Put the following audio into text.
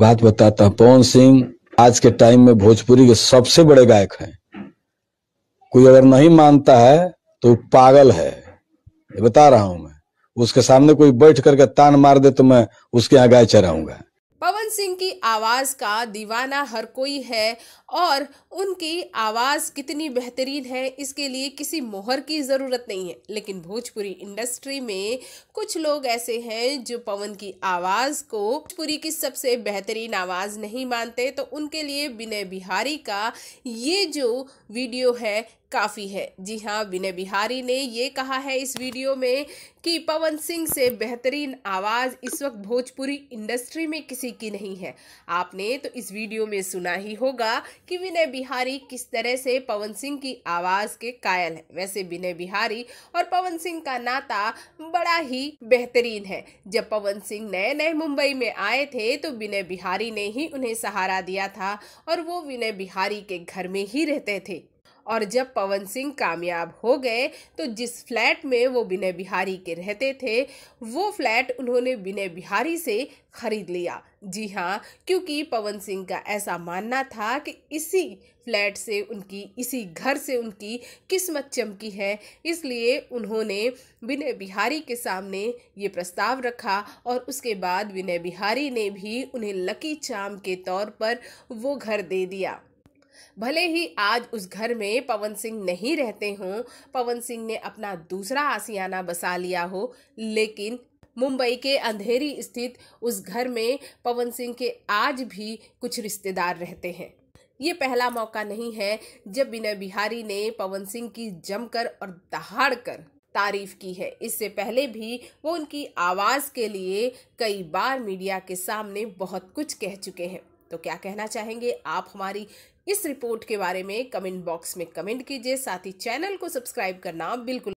बात बताता हूं पवन सिंह आज के टाइम में भोजपुरी के सबसे बड़े गायक हैं कोई अगर नहीं मानता है तो पागल है बता रहा हूं मैं उसके सामने कोई बैठ करके तान मार दे तो मैं उसके यहाँ गाय चराऊंगा पवन सिंह की आवाज़ का दीवाना हर कोई है और उनकी आवाज़ कितनी बेहतरीन है इसके लिए किसी मोहर की ज़रूरत नहीं है लेकिन भोजपुरी इंडस्ट्री में कुछ लोग ऐसे हैं जो पवन की आवाज़ को भोजपुरी की सबसे बेहतरीन आवाज़ नहीं मानते तो उनके लिए विनय बिहारी का ये जो वीडियो है काफ़ी है जी हाँ विनय बिहारी ने ये कहा है इस वीडियो में कि पवन सिंह से बेहतरीन आवाज़ इस वक्त भोजपुरी इंडस्ट्री में किसी की नहीं है आपने तो इस वीडियो में सुना ही होगा कि विनय बिहारी किस तरह से पवन सिंह की आवाज़ के कायल है वैसे विनय बिहारी और पवन सिंह का नाता बड़ा ही बेहतरीन है जब पवन सिंह नए नए मुंबई में आए थे तो विनय बिहारी ने ही उन्हें सहारा दिया था और वो विनय बिहारी के घर में ही रहते थे और जब पवन सिंह कामयाब हो गए तो जिस फ्लैट में वो विनय बिहारी के रहते थे वो फ्लैट उन्होंने विनय बिहारी से खरीद लिया जी हाँ क्योंकि पवन सिंह का ऐसा मानना था कि इसी फ्लैट से उनकी इसी घर से उनकी किस्मत चमकी है इसलिए उन्होंने विनय बिहारी के सामने ये प्रस्ताव रखा और उसके बाद विनय बिहारी ने भी उन्हें लकी चाम के तौर पर वो घर दे दिया भले ही आज उस घर में पवन सिंह नहीं रहते हों पवन सिंह ने अपना दूसरा आसियाना बसा लिया हो लेकिन मुंबई के अंधेरी स्थित उस घर में पवन सिंह के आज भी कुछ रिश्तेदार रहते हैं ये पहला मौका नहीं है जब विनय बिहारी ने पवन सिंह की जमकर और दहाड़ कर तारीफ की है इससे पहले भी वो उनकी आवाज़ के लिए कई बार मीडिया के सामने बहुत कुछ कह चुके हैं तो क्या कहना चाहेंगे आप हमारी इस रिपोर्ट के बारे में कमेंट बॉक्स में कमेंट कीजिए साथ ही चैनल को सब्सक्राइब करना बिल्कुल